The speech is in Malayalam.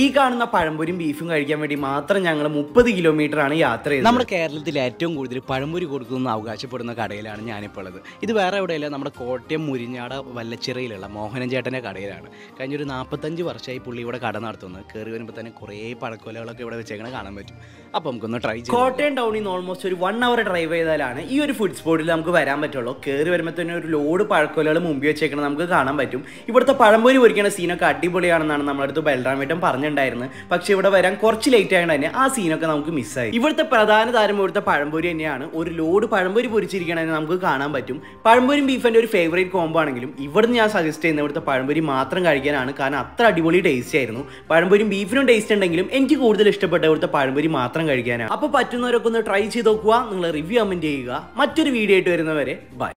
ഈ കാണുന്ന പഴംപൊരിയും ബീഫും കഴിക്കാൻ വേണ്ടി മാത്രം ഞങ്ങൾ മുപ്പത് കിലോമീറ്റർ ആണ് യാത്ര ചെയ്തത് നമ്മുടെ കേരളത്തിൽ ഏറ്റവും കൂടുതൽ പഴംപൊരി കൊടുക്കുന്ന അവകാശപ്പെടുന്ന കടയിലാണ് ഞാനിപ്പോൾ ഉള്ളത് ഇത് വേറെ എവിടെയല്ല നമ്മുടെ കോട്ടയം മുരിഞ്ഞാട് വല്ലച്ചിറയിലുള്ള മോഹനൻ ചേട്ടൻ്റെ കടയിലാണ് ഒരു നാൽപ്പത്തഞ്ച് വർഷമായി പുള്ളി ഇവിടെ കട നടത്തുന്നു കയറി വരുമ്പോൾ തന്നെ കുറേ പഴക്കൊലകളൊക്കെ ഇവിടെ വെച്ചേക്കണ കാണാൻ പറ്റും അപ്പോൾ നമുക്കൊന്ന് ട്രൈ ചെയ്യാം കോട്ടയം ടൗണിൽ നിന്ന് ഓൾമോസ്റ്റ് ഒരു വൺ അവർ ഡ്രൈവ് ചെയ്താലാണ് ഈ ഒരു ഫുഡ് സ്പോട്ടിൽ നമുക്ക് വരാൻ പറ്റുള്ളൂ കയറി വരുമ്പോൾ തന്നെ ഒരു ലോഡ് പഴക്കൊലകൾ മുമ്പ് വെച്ചേക്കണ നമുക്ക് കാണാൻ പറ്റും ഇവിടുത്തെ പഴംപൊരി പൊരിക്കുന്ന സീനൊക്കെ അടിപൊളിയാണെന്നാണ് നമ്മളടുത്ത് ബൽറാമേട്ടൻ പറഞ്ഞത് പറഞ്ഞിട്ടുണ്ടായിരുന്നു പക്ഷെ ഇവിടെ വരാൻ കുറച്ച് ലേറ്റ് ആയത് തന്നെ ആ സീനൊക്കെ നമുക്ക് മിസ്സായി ഇവിടുത്തെ പ്രധാന താരം ഇവിടുത്തെ പഴംപൊരി തന്നെയാണ് ഒരു ലോഡ് പഴംപൊരി പൊരിച്ചിരിക്കണമെന്ന് നമുക്ക് കാണാൻ പറ്റും പഴംപൊരിയും ബീഫിൻ്റെ ഒരു ഫേവറേറ്റ് കോംബോ ആണെങ്കിലും ഇവിടുന്ന് ഞാൻ സജസ്റ്റ് ചെയ്യുന്ന ഇവിടുത്തെ പഴംപൊരി മാത്രം കഴിക്കാനാണ് കാരണം അത്ര അടിപൊളി ടേസ്റ്റ് ആയിരുന്നു പഴംപൊരിയും ബീഫിനും ടേസ്റ്റ് ഉണ്ടെങ്കിലും എനിക്ക് കൂടുതൽ ഇഷ്ടപ്പെട്ട ഇവിടുത്തെ പഴംപൊരി മാത്രം കഴിക്കാനാണ് അപ്പോൾ പറ്റുന്നവരൊക്കെ ഒന്ന് ട്രൈ ചെയ്ത് നോക്കുക നിങ്ങൾ റിവ്യൂ കമൻറ്റ് ചെയ്യുക മറ്റൊരു വീഡിയോ ആയിട്ട് വരുന്നവരെ ബൈ